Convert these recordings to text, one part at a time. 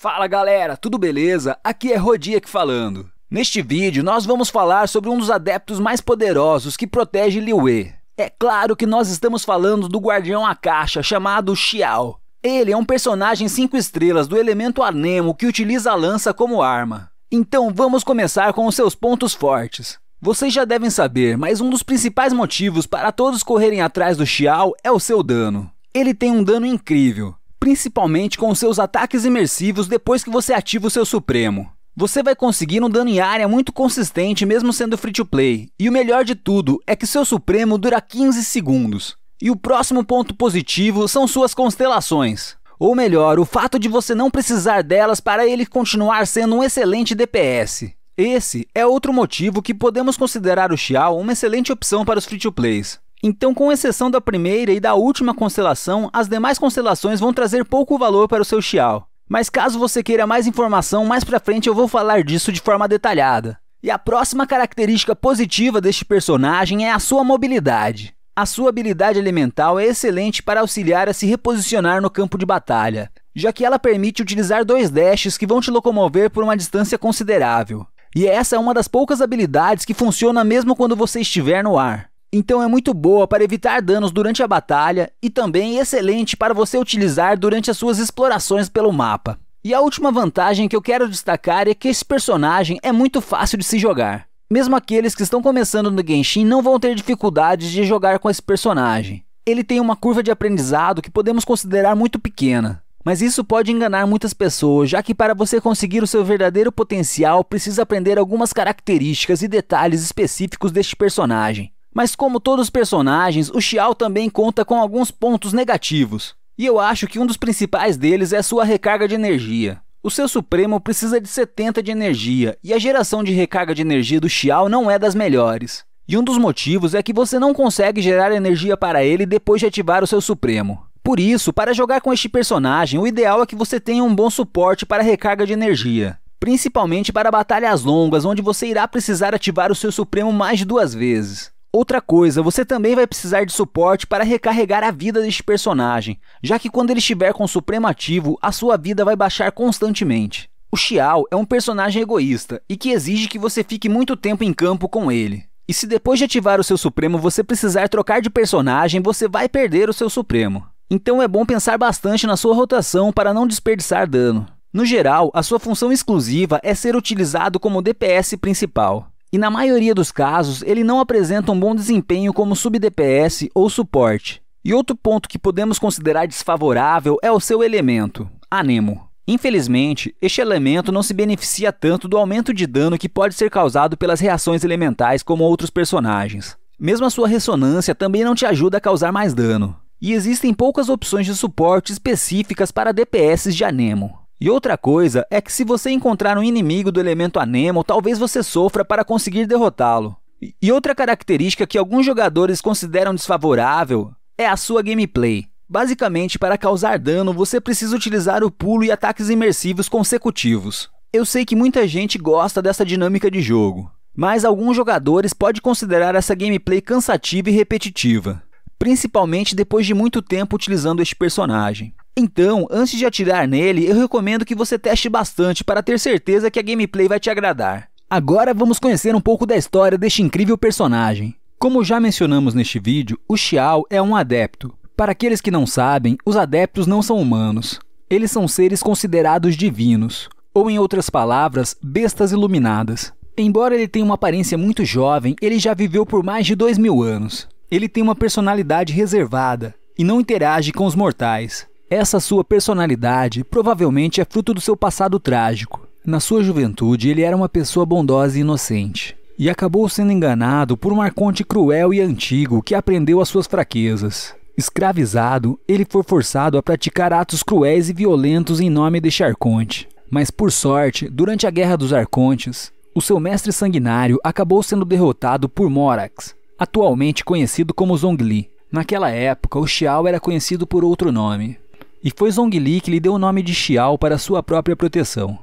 Fala galera, tudo beleza? Aqui é Rodiek falando. Neste vídeo nós vamos falar sobre um dos adeptos mais poderosos que protege Wei. É claro que nós estamos falando do guardião à caixa chamado Xiao. Ele é um personagem 5 estrelas do elemento anemo que utiliza a lança como arma. Então vamos começar com os seus pontos fortes. Vocês já devem saber, mas um dos principais motivos para todos correrem atrás do Xiao é o seu dano. Ele tem um dano incrível, principalmente com seus ataques imersivos depois que você ativa o seu Supremo. Você vai conseguir um dano em área muito consistente mesmo sendo free to play, e o melhor de tudo é que seu Supremo dura 15 segundos. E o próximo ponto positivo são suas constelações. Ou melhor, o fato de você não precisar delas para ele continuar sendo um excelente DPS. Esse é outro motivo que podemos considerar o Xiao uma excelente opção para os free-to-plays. Então, com exceção da primeira e da última constelação, as demais constelações vão trazer pouco valor para o seu xiao. Mas caso você queira mais informação, mais pra frente eu vou falar disso de forma detalhada. E a próxima característica positiva deste personagem é a sua mobilidade. A sua habilidade elemental é excelente para auxiliar a se reposicionar no campo de batalha, já que ela permite utilizar dois dashes que vão te locomover por uma distância considerável. E essa é uma das poucas habilidades que funciona mesmo quando você estiver no ar então é muito boa para evitar danos durante a batalha e também excelente para você utilizar durante as suas explorações pelo mapa. E a última vantagem que eu quero destacar é que esse personagem é muito fácil de se jogar. Mesmo aqueles que estão começando no Genshin não vão ter dificuldades de jogar com esse personagem. Ele tem uma curva de aprendizado que podemos considerar muito pequena, mas isso pode enganar muitas pessoas, já que para você conseguir o seu verdadeiro potencial precisa aprender algumas características e detalhes específicos deste personagem. Mas como todos os personagens, o Xiao também conta com alguns pontos negativos. E eu acho que um dos principais deles é sua recarga de energia. O seu Supremo precisa de 70 de energia, e a geração de recarga de energia do Xiao não é das melhores. E um dos motivos é que você não consegue gerar energia para ele depois de ativar o seu Supremo. Por isso, para jogar com este personagem, o ideal é que você tenha um bom suporte para recarga de energia, principalmente para batalhas longas, onde você irá precisar ativar o seu Supremo mais de duas vezes. Outra coisa, você também vai precisar de suporte para recarregar a vida deste personagem, já que quando ele estiver com o Supremativo, a sua vida vai baixar constantemente. O Xiao é um personagem egoísta e que exige que você fique muito tempo em campo com ele. E se depois de ativar o seu Supremo você precisar trocar de personagem, você vai perder o seu Supremo. Então é bom pensar bastante na sua rotação para não desperdiçar dano. No geral, a sua função exclusiva é ser utilizado como DPS principal e na maioria dos casos ele não apresenta um bom desempenho como sub-DPS ou suporte. E outro ponto que podemos considerar desfavorável é o seu elemento, Anemo. Infelizmente, este elemento não se beneficia tanto do aumento de dano que pode ser causado pelas reações elementais como outros personagens. Mesmo a sua ressonância também não te ajuda a causar mais dano. E existem poucas opções de suporte específicas para DPS de Anemo. E outra coisa é que se você encontrar um inimigo do elemento anemo, talvez você sofra para conseguir derrotá-lo. E outra característica que alguns jogadores consideram desfavorável é a sua gameplay. Basicamente, para causar dano, você precisa utilizar o pulo e ataques imersivos consecutivos. Eu sei que muita gente gosta dessa dinâmica de jogo, mas alguns jogadores podem considerar essa gameplay cansativa e repetitiva, principalmente depois de muito tempo utilizando este personagem. Então, antes de atirar nele, eu recomendo que você teste bastante para ter certeza que a gameplay vai te agradar. Agora vamos conhecer um pouco da história deste incrível personagem. Como já mencionamos neste vídeo, o Xiao é um adepto. Para aqueles que não sabem, os adeptos não são humanos. Eles são seres considerados divinos, ou em outras palavras, bestas iluminadas. Embora ele tenha uma aparência muito jovem, ele já viveu por mais de dois mil anos. Ele tem uma personalidade reservada e não interage com os mortais. Essa sua personalidade provavelmente é fruto do seu passado trágico. Na sua juventude, ele era uma pessoa bondosa e inocente, e acabou sendo enganado por um arconte cruel e antigo que aprendeu as suas fraquezas. Escravizado, ele foi forçado a praticar atos cruéis e violentos em nome deste arconte. Mas por sorte, durante a Guerra dos Arcontes, o seu mestre sanguinário acabou sendo derrotado por Morax, atualmente conhecido como Zongli. Naquela época, o Xiao era conhecido por outro nome. E foi Zongli que lhe deu o nome de Xiao para sua própria proteção.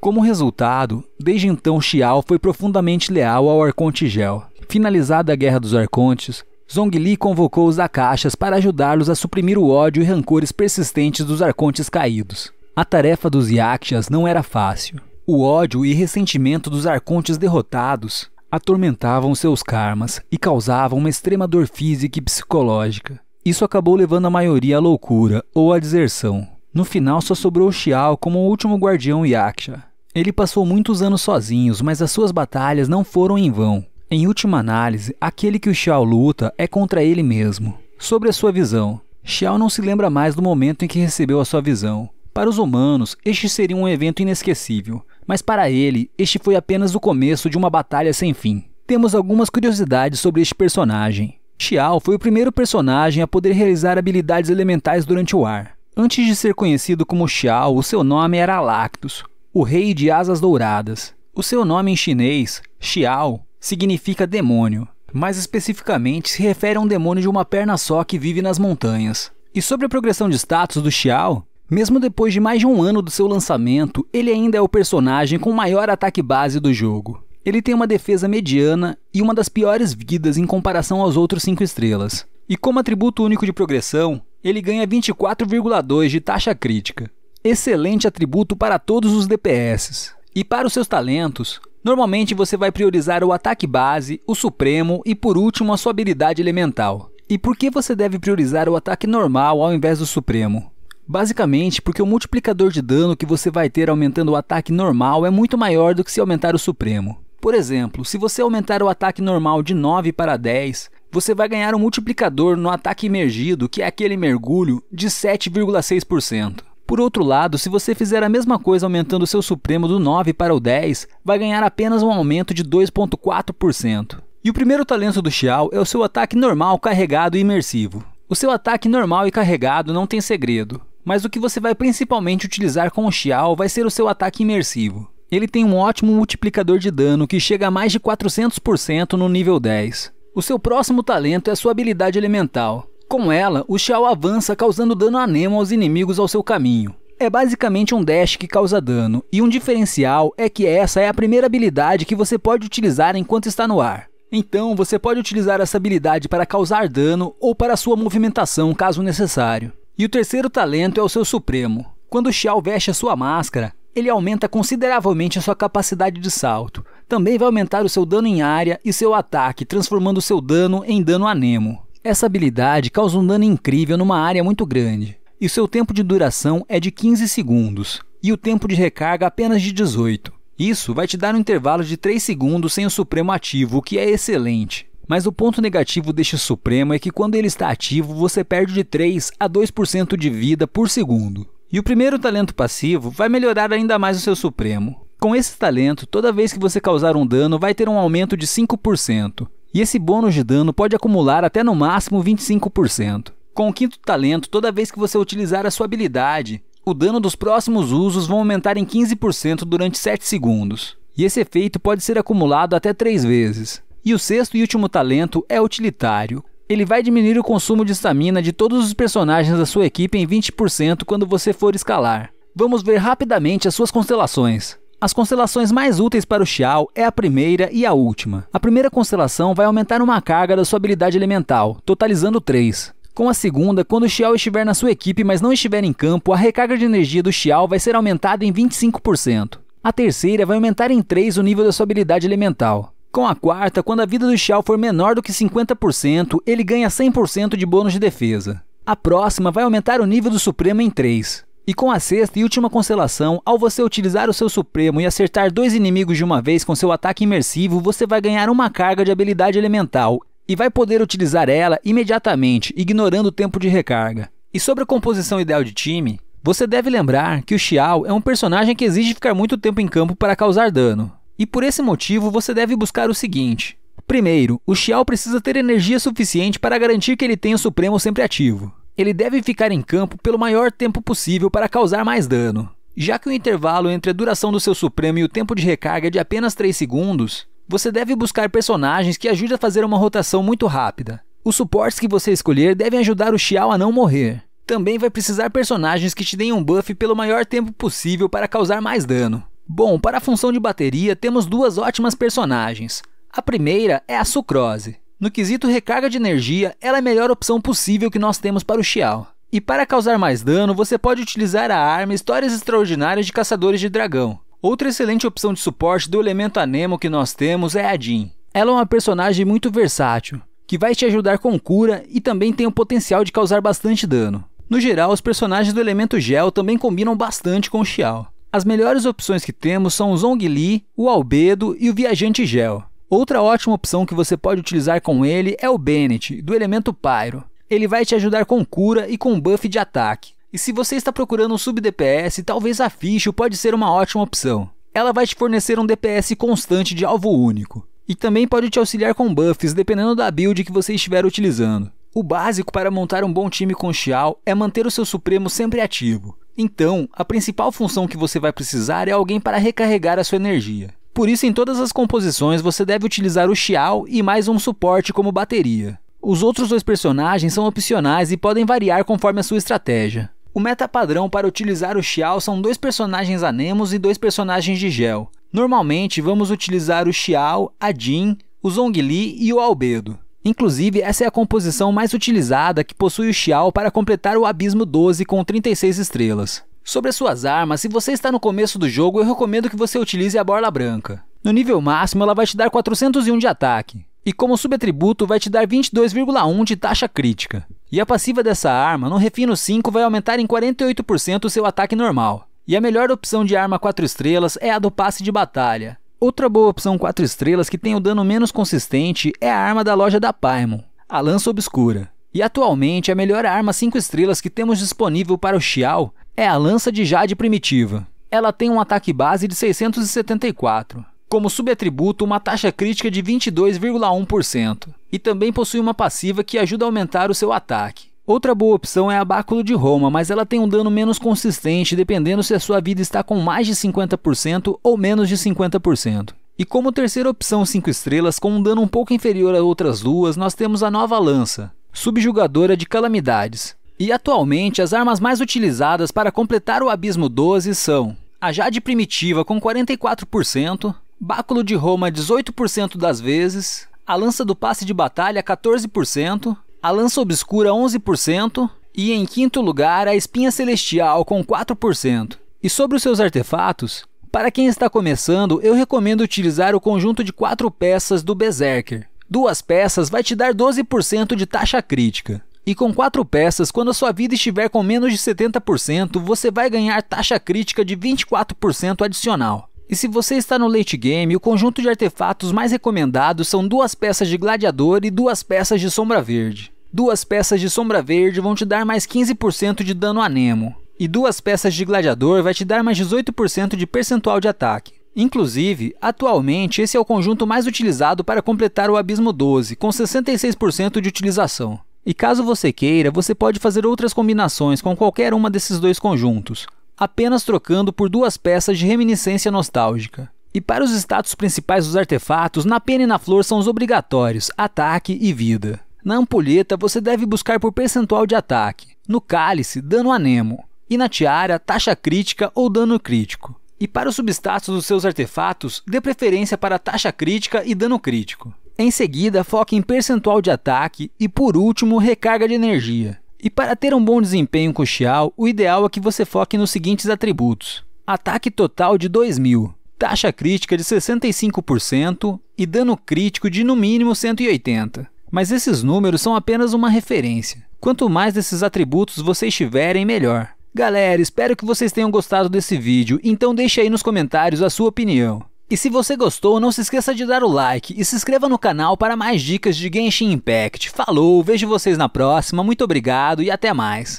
Como resultado, desde então Xiao foi profundamente leal ao Arconte Gel. Finalizada a Guerra dos Arcontes, Zongli convocou os Akashas para ajudá-los a suprimir o ódio e rancores persistentes dos Arcontes caídos. A tarefa dos Yakshas não era fácil. O ódio e ressentimento dos Arcontes derrotados atormentavam seus karmas e causavam uma extrema dor física e psicológica. Isso acabou levando a maioria à loucura ou à deserção. No final só sobrou Xiao como o último guardião Yaksha. Ele passou muitos anos sozinhos, mas as suas batalhas não foram em vão. Em última análise, aquele que o Xiao luta é contra ele mesmo. Sobre a sua visão, Xiao não se lembra mais do momento em que recebeu a sua visão. Para os humanos, este seria um evento inesquecível, mas para ele, este foi apenas o começo de uma batalha sem fim. Temos algumas curiosidades sobre este personagem. Xiao foi o primeiro personagem a poder realizar habilidades elementais durante o ar. Antes de ser conhecido como Xiao, o seu nome era Lactus, o rei de asas douradas. O seu nome em chinês, Xiao, significa demônio, mais especificamente se refere a um demônio de uma perna só que vive nas montanhas. E sobre a progressão de status do Xiao, mesmo depois de mais de um ano do seu lançamento, ele ainda é o personagem com maior ataque base do jogo. Ele tem uma defesa mediana e uma das piores vidas em comparação aos outros 5 estrelas. E como atributo único de progressão, ele ganha 24,2 de taxa crítica. Excelente atributo para todos os DPS. E para os seus talentos, normalmente você vai priorizar o ataque base, o supremo e por último a sua habilidade elemental. E por que você deve priorizar o ataque normal ao invés do supremo? Basicamente porque o multiplicador de dano que você vai ter aumentando o ataque normal é muito maior do que se aumentar o supremo. Por exemplo, se você aumentar o ataque normal de 9 para 10, você vai ganhar um multiplicador no ataque imergido, que é aquele mergulho, de 7,6%. Por outro lado, se você fizer a mesma coisa aumentando seu supremo do 9 para o 10, vai ganhar apenas um aumento de 2,4%. E o primeiro talento do Xiao é o seu ataque normal carregado e imersivo. O seu ataque normal e carregado não tem segredo, mas o que você vai principalmente utilizar com o Xiao vai ser o seu ataque imersivo. Ele tem um ótimo multiplicador de dano que chega a mais de 400% no nível 10. O seu próximo talento é sua habilidade elemental. Com ela, o Xiao avança causando dano anemo aos inimigos ao seu caminho. É basicamente um dash que causa dano, e um diferencial é que essa é a primeira habilidade que você pode utilizar enquanto está no ar. Então, você pode utilizar essa habilidade para causar dano ou para sua movimentação, caso necessário. E o terceiro talento é o seu Supremo. Quando Xiao veste a sua máscara, ele aumenta consideravelmente a sua capacidade de salto. Também vai aumentar o seu dano em área e seu ataque, transformando seu dano em dano anemo. Essa habilidade causa um dano incrível numa área muito grande, e seu tempo de duração é de 15 segundos, e o tempo de recarga apenas de 18. Isso vai te dar um intervalo de 3 segundos sem o Supremo ativo, o que é excelente. Mas o ponto negativo deste Supremo é que quando ele está ativo, você perde de 3 a 2% de vida por segundo. E o primeiro talento passivo vai melhorar ainda mais o seu Supremo. Com esse talento, toda vez que você causar um dano, vai ter um aumento de 5%. E esse bônus de dano pode acumular até no máximo 25%. Com o quinto talento, toda vez que você utilizar a sua habilidade, o dano dos próximos usos vão aumentar em 15% durante 7 segundos. E esse efeito pode ser acumulado até 3 vezes. E o sexto e último talento é utilitário. Ele vai diminuir o consumo de estamina de todos os personagens da sua equipe em 20% quando você for escalar. Vamos ver rapidamente as suas constelações. As constelações mais úteis para o Xiao é a primeira e a última. A primeira constelação vai aumentar uma carga da sua habilidade elemental, totalizando 3. Com a segunda, quando o Xiao estiver na sua equipe, mas não estiver em campo, a recarga de energia do Xiao vai ser aumentada em 25%. A terceira vai aumentar em 3 o nível da sua habilidade elemental. Com a quarta, quando a vida do Xiao for menor do que 50%, ele ganha 100% de bônus de defesa. A próxima vai aumentar o nível do Supremo em 3. E com a sexta e última constelação, ao você utilizar o seu Supremo e acertar dois inimigos de uma vez com seu ataque imersivo, você vai ganhar uma carga de habilidade elemental e vai poder utilizar ela imediatamente, ignorando o tempo de recarga. E sobre a composição ideal de time, você deve lembrar que o Xiao é um personagem que exige ficar muito tempo em campo para causar dano. E por esse motivo você deve buscar o seguinte: primeiro, o Xiao precisa ter energia suficiente para garantir que ele tenha o Supremo sempre ativo. Ele deve ficar em campo pelo maior tempo possível para causar mais dano. Já que o intervalo entre a duração do seu Supremo e o tempo de recarga é de apenas 3 segundos, você deve buscar personagens que ajudem a fazer uma rotação muito rápida. Os suportes que você escolher devem ajudar o Xiao a não morrer. Também vai precisar personagens que te deem um buff pelo maior tempo possível para causar mais dano. Bom, para a função de bateria temos duas ótimas personagens. A primeira é a Sucrose. No quesito recarga de energia, ela é a melhor opção possível que nós temos para o Xiao. E para causar mais dano, você pode utilizar a arma Histórias Extraordinárias de Caçadores de Dragão. Outra excelente opção de suporte do elemento anemo que nós temos é a Jin. Ela é uma personagem muito versátil, que vai te ajudar com cura e também tem o potencial de causar bastante dano. No geral, os personagens do elemento gel também combinam bastante com o Xiao. As melhores opções que temos são o Zhongli, o Albedo e o Viajante Gel. Outra ótima opção que você pode utilizar com ele é o Bennett, do elemento Pyro. Ele vai te ajudar com cura e com buff de ataque. E se você está procurando um sub-DPS, talvez a Fischl pode ser uma ótima opção. Ela vai te fornecer um DPS constante de alvo único. E também pode te auxiliar com buffs, dependendo da build que você estiver utilizando. O básico para montar um bom time com Xiao é manter o seu Supremo sempre ativo. Então, a principal função que você vai precisar é alguém para recarregar a sua energia. Por isso, em todas as composições, você deve utilizar o Xiao e mais um suporte como bateria. Os outros dois personagens são opcionais e podem variar conforme a sua estratégia. O meta padrão para utilizar o Xiao são dois personagens anemos e dois personagens de gel. Normalmente, vamos utilizar o Xiao, a Jin, o Zhongli e o Albedo. Inclusive, essa é a composição mais utilizada que possui o Xiao para completar o Abismo 12 com 36 estrelas. Sobre as suas armas, se você está no começo do jogo, eu recomendo que você utilize a Borla Branca. No nível máximo, ela vai te dar 401 de ataque, e como subatributo vai te dar 22,1 de taxa crítica. E a passiva dessa arma, no Refino 5, vai aumentar em 48% o seu ataque normal. E a melhor opção de arma 4 estrelas é a do passe de batalha, Outra boa opção 4 estrelas que tem o dano menos consistente é a arma da loja da Paimon, a Lança Obscura. E atualmente a melhor arma 5 estrelas que temos disponível para o Xiao é a Lança de Jade Primitiva. Ela tem um ataque base de 674, como subatributo uma taxa crítica de 22,1% e também possui uma passiva que ajuda a aumentar o seu ataque. Outra boa opção é a Báculo de Roma, mas ela tem um dano menos consistente dependendo se a sua vida está com mais de 50% ou menos de 50%. E como terceira opção 5 estrelas, com um dano um pouco inferior a outras duas, nós temos a nova lança, subjugadora de calamidades. E atualmente as armas mais utilizadas para completar o Abismo 12 são a Jade Primitiva com 44%, Báculo de Roma 18% das vezes, a Lança do Passe de Batalha 14%, a lança obscura 11% e em quinto lugar a espinha celestial com 4%. E sobre os seus artefatos, para quem está começando, eu recomendo utilizar o conjunto de 4 peças do Berserker. Duas peças vai te dar 12% de taxa crítica. E com 4 peças, quando a sua vida estiver com menos de 70%, você vai ganhar taxa crítica de 24% adicional. E se você está no late game, o conjunto de artefatos mais recomendados são duas peças de gladiador e duas peças de sombra verde. Duas peças de sombra verde vão te dar mais 15% de dano a Nemo, e duas peças de gladiador vai te dar mais 18% de percentual de ataque. Inclusive, atualmente esse é o conjunto mais utilizado para completar o Abismo 12, com 66% de utilização. E caso você queira, você pode fazer outras combinações com qualquer uma desses dois conjuntos apenas trocando por duas peças de reminiscência nostálgica. E para os status principais dos artefatos, na pena e na flor são os obrigatórios, ataque e vida. Na ampulheta, você deve buscar por percentual de ataque. No cálice, dano anemo. E na tiara, taxa crítica ou dano crítico. E para os substatus dos seus artefatos, dê preferência para taxa crítica e dano crítico. Em seguida, foque em percentual de ataque e, por último, recarga de energia. E para ter um bom desempenho com o Xiao, o ideal é que você foque nos seguintes atributos. Ataque total de 2000, taxa crítica de 65% e dano crítico de no mínimo 180. Mas esses números são apenas uma referência. Quanto mais desses atributos vocês tiverem, melhor. Galera, espero que vocês tenham gostado desse vídeo, então deixe aí nos comentários a sua opinião. E se você gostou, não se esqueça de dar o like e se inscreva no canal para mais dicas de Genshin Impact. Falou, vejo vocês na próxima, muito obrigado e até mais.